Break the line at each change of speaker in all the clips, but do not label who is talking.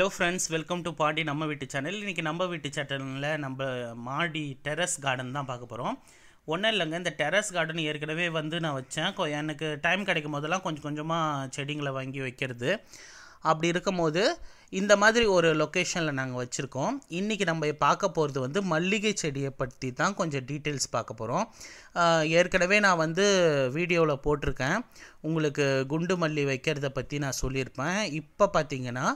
hello friends welcome to பாடி நம்ம வீட்டு சேனல் இன்றைக்கி நம்ம வீட்டு சேனலில் நம்ம மாடி டெரஸ் கார்டன் தான் பார்க்க போகிறோம் ஒன்றும் இல்லைங்க இந்த டெரஸ் கார்டன் ஏற்கனவே வந்து நான் வச்சேன் எனக்கு டைம் கிடைக்கும் போதெல்லாம் கொஞ்சம் கொஞ்சமாக செடிங்களை வாங்கி வைக்கிறது அப்படி இருக்கும்போது இந்த மாதிரி ஒரு லொக்கேஷனில் நாங்கள் வச்சுருக்கோம் இன்றைக்கி நம்ம பார்க்க போகிறது வந்து மல்லிகை செடியை பற்றி தான் கொஞ்சம் டீட்டெயில்ஸ் பார்க்க போகிறோம் ஏற்கனவே நான் வந்து வீடியோவில் போட்டிருக்கேன் உங்களுக்கு குண்டு மல்லி வைக்கிறத பற்றி நான் சொல்லியிருப்பேன் இப்போ பார்த்தீங்கன்னா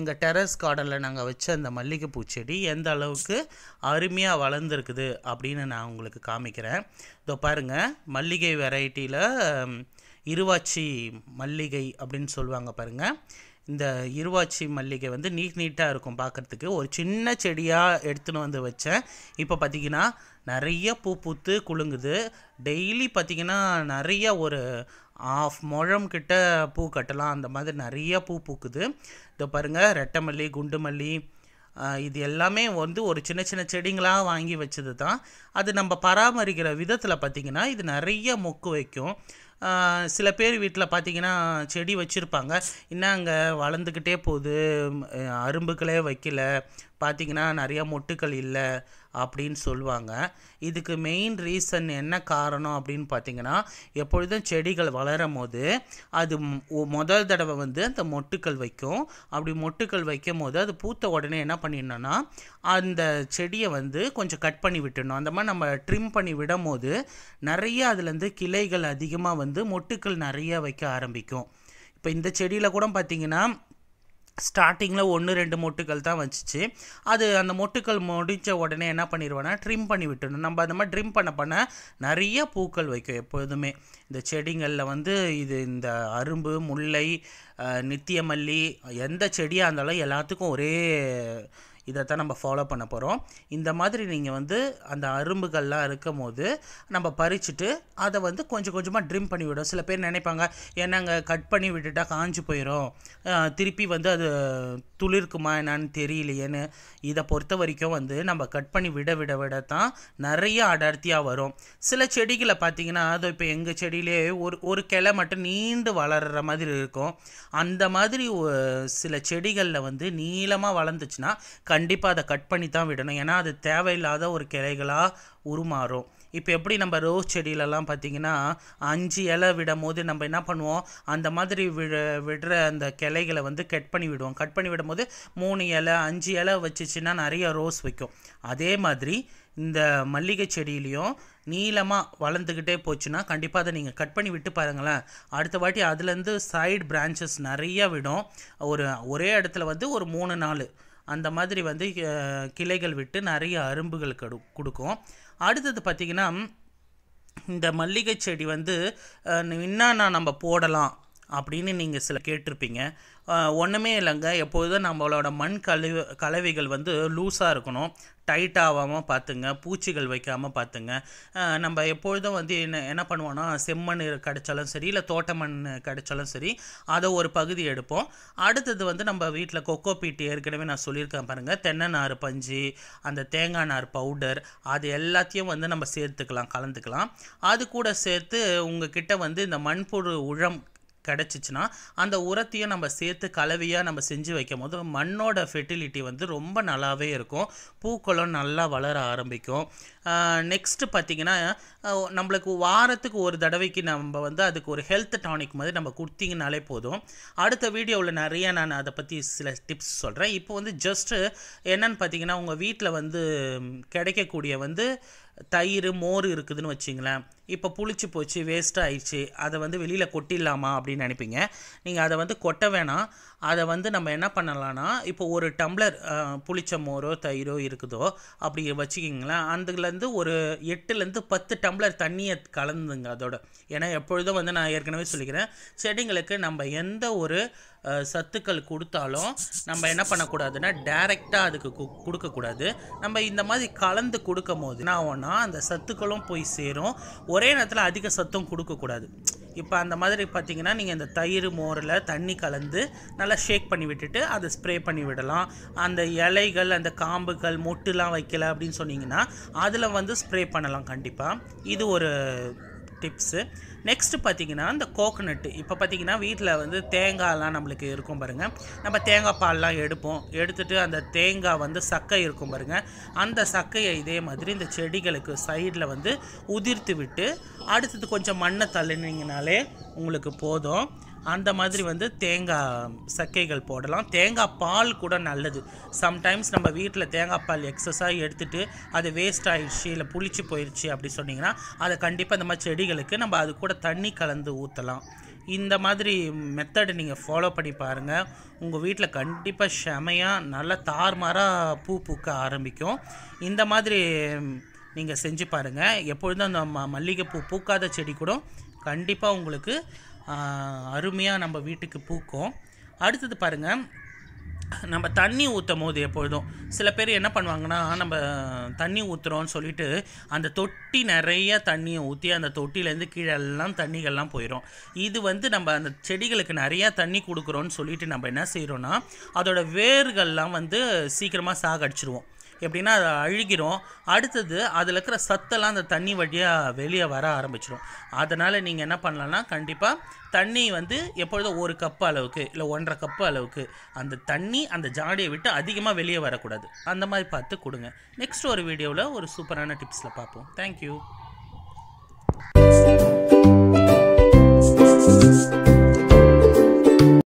எங்கள் டெரஸ் கார்டனில் நாங்கள் வச்ச அந்த மல்லிகை பூச்செடி எந்த அளவுக்கு அருமையாக வளர்ந்துருக்குது அப்படின்னு நான் உங்களுக்கு காமிக்கிறேன் இதோ பாருங்கள் மல்லிகை வெரைட்டியில் இருவாச்சி மல்லிகை அப்படின்னு சொல்லுவாங்க பாருங்கள் இந்த இருவாச்சி மல்லிகை வந்து நீட் நீட்டாக இருக்கும் பார்க்குறதுக்கு ஒரு சின்ன செடியாக எடுத்துன்னு வந்து வச்சேன் இப்போ பார்த்திங்கன்னா நிறைய பூ பூத்து குலுங்குது டெய்லி பார்த்திங்கன்னா நிறைய ஒரு ஆஃப் முழம் கிட்ட பூ கட்டலாம் அந்த மாதிரி நிறைய பூ பூக்குது இதை பாருங்கள் ரெட்டை மல்லி குண்டு மல்லி இது எல்லாமே வந்து ஒரு சின்ன சின்ன செடிங்களாக வாங்கி வச்சது தான் அது நம்ம பராமரிக்கிற விதத்தில் பார்த்திங்கன்னா இது நிறைய மொக்கு வைக்கும் சில பேர் வீட்டில் பார்த்திங்கன்னா செடி வச்சுருப்பாங்க இன்னும் அங்கே வளர்ந்துக்கிட்டே போகுது அரும்புகளே வைக்கல பார்த்திங்கன்னா நிறையா மொட்டுக்கள் இல்லை அப்படின்னு சொல்லுவாங்க இதுக்கு மெயின் ரீசன் என்ன காரணம் அப்படின்னு பார்த்தீங்கன்னா எப்பொழுதும் செடிகள் வளரும் போது அது முதல் தடவை வந்து அந்த மொட்டுக்கள் வைக்கும் அப்படி மொட்டுக்கள் வைக்கும் போது அது பூத்த உடனே என்ன பண்ணிடணும்னா அந்த செடியை வந்து கொஞ்சம் கட் பண்ணி விட்டுடணும் அந்த மாதிரி நம்ம ட்ரிம் பண்ணி விடும் போது நிறைய அதுலேருந்து கிளைகள் அதிகமாக வந்து மொட்டுக்கள் நிறைய வைக்க ஆரம்பிக்கும் இப்போ இந்த செடியில் கூட பார்த்திங்கன்னா ஸ்டார்டிங்கில் ஒன்று ரெண்டு மொட்டுக்கள் தான் வச்சுச்சு அது அந்த மொட்டுக்கள் முடித்த உடனே என்ன பண்ணிடுவேன்னா ட்ரிம் பண்ணி விட்டுணும் நம்ம அந்த மாதிரி ட்ரிம் பண்ண பண்ண நிறைய பூக்கள் வைக்கும் எப்போதுமே இந்த செடிங்களில் வந்து இது இந்த அரும்பு முல்லை நித்தியமல்லி எந்த செடியாக இருந்தாலும் எல்லாத்துக்கும் ஒரே இதை தான் நம்ம ஃபாலோ பண்ண போகிறோம் இந்த மாதிரி நீங்கள் வந்து அந்த அரும்புகள்லாம் இருக்கும் போது நம்ம பறிச்சுட்டு அதை வந்து கொஞ்சம் கொஞ்சமாக ட்ரிம் பண்ணி விடும் சில பேர் நினைப்பாங்க ஏன்னாங்க கட் பண்ணி விட்டுட்டா காஞ்சி போயிடும் திருப்பி வந்து அது துளிர்க்குமா என்னான்னு தெரியலையேன்னு இதை பொறுத்த வரைக்கும் வந்து நம்ம கட் பண்ணி விட விட விட தான் நிறைய அடர்த்தியாக வரும் சில செடிகளை பார்த்திங்கன்னா அது இப்போ எங்கள் செடியிலே ஒரு ஒரு கிளை மட்டும் நீண்டு வளர்கிற மாதிரி இருக்கும் அந்த மாதிரி சில செடிகளில் வந்து நீளமாக வளர்ந்துச்சுன்னா கண்டிப்பாக அதை கட் பண்ணி தான் விடணும் ஏன்னா அது தேவையில்லாத ஒரு கிளைகளாக உருமாறும் இப்போ எப்படி நம்ம ரோஸ் செடியிலலாம் பார்த்திங்கன்னா அஞ்சு இலை விடும் போது நம்ம என்ன பண்ணுவோம் அந்த மாதிரி விட விடுற அந்த கிளைகளை வந்து கட் பண்ணி விடுவோம் கட் பண்ணி விடும் போது மூணு இலை அஞ்சு இலை வச்சுச்சுன்னா நிறைய ரோஸ் வைக்கும் அதே மாதிரி இந்த மல்லிகை செடியிலையும் நீளமாக வளர்ந்துக்கிட்டே போச்சுன்னா கண்டிப்பாக அதை நீங்கள் கட் பண்ணி விட்டு பாருங்களேன் அடுத்த வாட்டி அதுலேருந்து சைடு பிரான்ச்சஸ் நிறையா விடும் ஒரு ஒரே இடத்துல வந்து ஒரு மூணு நாலு அந்த மாதிரி வந்து கிளைகள் விட்டு நிறைய அரும்புகள் கடு கொடுக்கும் அடுத்தது பார்த்திங்கன்னா இந்த மல்லிகை செடி வந்து இன்னா நம்ம போடலாம் அப்படின்னு நீங்கள் சில கேட்டிருப்பீங்க ஒன்றுமே இல்லைங்க எப்பொழுதும் நம்மளோட மண் கழிவு கலவைகள் வந்து லூஸாக இருக்கணும் டைட்டாகாமல் பார்த்துங்க பூச்சிகள் வைக்காமல் பார்த்துங்க நம்ம எப்பொழுதும் வந்து என்ன என்ன பண்ணுவோன்னா செம்மண் கிடச்சாலும் சரி இல்லை தோட்ட மண் கிடைச்சாலும் சரி அதை ஒரு பகுதி எடுப்போம் அடுத்தது வந்து நம்ம வீட்டில் கொக்கோ பீட்டு ஏற்கனவே நான் சொல்லியிருக்கேன் பாருங்கள் தென்னை நார் பஞ்சு அந்த தேங்காய் நார் பவுடர் அது எல்லாத்தையும் வந்து நம்ம சேர்த்துக்கலாம் கலந்துக்கலாம் அது கூட சேர்த்து கிட்டே வந்து இந்த மண்புழு உழம் கிடச்சிச்சின்னா அந்த உரத்தையும் நம்ம சேர்த்து கலவையாக நம்ம செஞ்சு வைக்கும் போது மண்ணோட ஃபெர்டிலிட்டி வந்து ரொம்ப நல்லாவே இருக்கும் பூக்களும் நல்லா வளர ஆரம்பிக்கும் நெக்ஸ்ட்டு பார்த்திங்கன்னா நம்மளுக்கு வாரத்துக்கு ஒரு தடவைக்கு நம்ம வந்து அதுக்கு ஒரு ஹெல்த் டானிக் மாதிரி நம்ம கொடுத்தீங்கனாலே போதும் அடுத்த வீடியோவில் நிறைய நான் அதை பற்றி சில டிப்ஸ் சொல்கிறேன் இப்போ வந்து ஜஸ்ட்டு என்னென்னு பார்த்தீங்கன்னா உங்கள் வீட்டில் வந்து கிடைக்கக்கூடிய வந்து தயிர் மோர் இருக்குதுன்னு வச்சிங்களேன் இப்போ புளிச்சு போச்சு வேஸ்ட் ஆயிடுச்சு அதை வந்து வெளியில் கொட்டிடலாமா அப்படின்னு நினைப்பீங்க நீங்கள் அதை வந்து கொட்ட வேணாம் அதை வந்து நம்ம என்ன பண்ணலான்னா இப்போ ஒரு டம்ளர் புளிச்ச மோரோ தயிரோ இருக்குதோ அப்படி வச்சுக்கிங்களேன் அதுலேருந்து ஒரு எட்டுலேருந்து பத்து டம்ளர் தண்ணியை கலந்துங்க அதோட ஏன்னா எப்பொழுதும் வந்து நான் ஏற்கனவே சொல்லிக்கிறேன் செடிங்களுக்கு நம்ம எந்த ஒரு சத்துக்கள் கொடுத்தாலும் நம்ம என்ன பண்ணக்கூடாதுன்னா டைரெக்டாக அதுக்கு கொடுக்கக்கூடாது நம்ம இந்த மாதிரி கலந்து கொடுக்கும் போது என்ன ஆகும்னா அந்த சத்துக்களும் போய் சேரும் ஒரு ஒரே நேரத்தில் அதிக சத்தம் கொடுக்கக்கூடாது இப்போ அந்த மாதிரி பார்த்தீங்கன்னா நீங்கள் இந்த தயிர் மோரில் தண்ணி கலந்து நல்லா ஷேக் பண்ணி விட்டுட்டு அதை ஸ்ப்ரே பண்ணி விடலாம் அந்த இலைகள் அந்த காம்புகள் மொட்டுலாம் வைக்கல அப்படின்னு சொன்னிங்கன்னா அதில் வந்து ஸ்ப்ரே பண்ணலாம் கண்டிப்பாக இது ஒரு டிப்ஸு நெக்ஸ்ட்டு பார்த்தீங்கன்னா இந்த கோகனட்டு இப்போ பார்த்தீங்கன்னா வீட்டில் வந்து தேங்காய்லாம் நம்மளுக்கு இருக்கும் பாருங்கள் நம்ம தேங்காய் பால்லாம் எடுப்போம் எடுத்துகிட்டு அந்த தேங்காய் வந்து சக்கை இருக்கும் பாருங்கள் அந்த சக்கையை இதே மாதிரி இந்த செடிகளுக்கு சைடில் வந்து உதிர்த்து விட்டு அடுத்தது கொஞ்சம் மண்ணை தள்ளினீங்கனாலே உங்களுக்கு போதும் அந்த மாதிரி வந்து தேங்காய் சக்கைகள் போடலாம் தேங்காய் பால் கூட நல்லது சம்டைம்ஸ் நம்ம வீட்டில் தேங்காய் பால் எக்ஸஸாக எடுத்துகிட்டு அது வேஸ்ட் ஆகிடுச்சு இல்லை புளிச்சு போயிடுச்சு அப்படி சொன்னிங்கன்னா அதை கண்டிப்பாக இந்த மாதிரி செடிகளுக்கு நம்ம அது கூட தண்ணி கலந்து ஊற்றலாம் இந்த மாதிரி மெத்தடு நீங்கள் ஃபாலோ பண்ணி பாருங்கள் உங்கள் வீட்டில் கண்டிப்பாக செமையாக நல்லா தார்மாராக பூ பூக்க ஆரம்பிக்கும் இந்த மாதிரி நீங்கள் செஞ்சு பாருங்கள் எப்பொழுதும் அந்த மல்லிகைப்பூ பூக்காத செடி கூட கண்டிப்பாக உங்களுக்கு அருமையாக நம்ம வீட்டுக்கு பூக்கும் அடுத்தது பாருங்கள் நம்ம தண்ணி ஊற்றும் போது எப்பொழுதும் சில பேர் என்ன பண்ணுவாங்கன்னா நம்ம தண்ணி ஊற்றுறோம்னு சொல்லிட்டு அந்த தொட்டி நிறைய தண்ணியை ஊற்றி அந்த தொட்டிலேருந்து கீழெல்லாம் தண்ணிகள்லாம் போயிடும் இது வந்து நம்ம அந்த செடிகளுக்கு நிறையா தண்ணி கொடுக்குறோன்னு சொல்லிட்டு நம்ம என்ன செய்கிறோன்னா அதோடய வேர்கள்லாம் வந்து சீக்கிரமாக சாகடிச்சிருவோம் எப்படின்னா அது அழுகிடும் அடுத்தது அதில் இருக்கிற சத்தெல்லாம் அந்த தண்ணி வழியாக வெளியே வர ஆரம்பிச்சிடும் அதனால் நீங்கள் என்ன பண்ணலான்னா கண்டிப்பாக தண்ணி வந்து எப்பொழுதும் ஒரு கப்பு அளவுக்கு இல்லை ஒன்றரை கப்பு அளவுக்கு அந்த தண்ணி அந்த ஜாடியை விட்டு அதிகமாக வெளியே வரக்கூடாது அந்த மாதிரி பார்த்து கொடுங்க நெக்ஸ்ட் ஒரு வீடியோவில் ஒரு சூப்பரான டிப்ஸில் பார்ப்போம் தேங்க்யூ